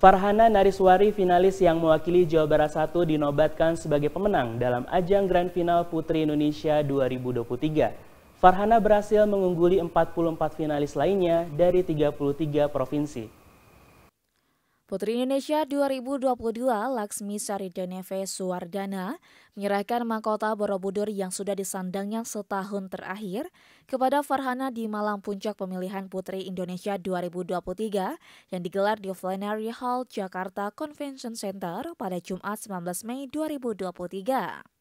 Farhana Nariswari, finalis yang mewakili Jawa Barat 1 dinobatkan sebagai pemenang dalam ajang Grand Final Putri Indonesia 2023. Farhana berhasil mengungguli 44 finalis lainnya dari 33 provinsi. Putri Indonesia 2022 Laksmi Sari Deneve Suwardana menyerahkan mahkota Borobudur yang sudah disandangnya setahun terakhir kepada Farhana di malam puncak pemilihan Putri Indonesia 2023 yang digelar di Flannery Hall Jakarta Convention Center pada Jumat 19 Mei 2023.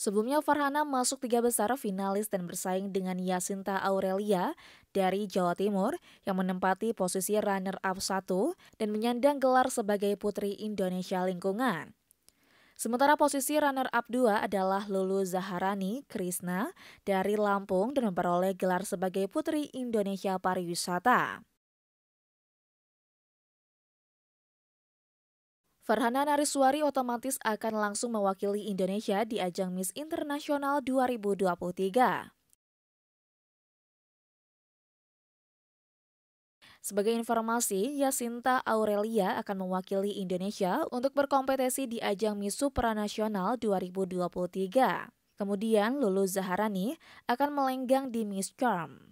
Sebelumnya Farhana masuk tiga besar finalis dan bersaing dengan Yasinta Aurelia dari Jawa Timur yang menempati posisi runner-up satu dan menyandang gelar sebagai Putri Indonesia Lingkungan. Sementara posisi runner-up 2 adalah Lulu Zaharani Krishna dari Lampung dan memperoleh gelar sebagai Putri Indonesia Pariwisata. Farhana Nariswari otomatis akan langsung mewakili Indonesia di ajang Miss Internasional 2023. Sebagai informasi, Yasinta Aurelia akan mewakili Indonesia untuk berkompetisi di ajang Miss Supranasional 2023. Kemudian Lulu Zaharani akan melenggang di Miss Charm.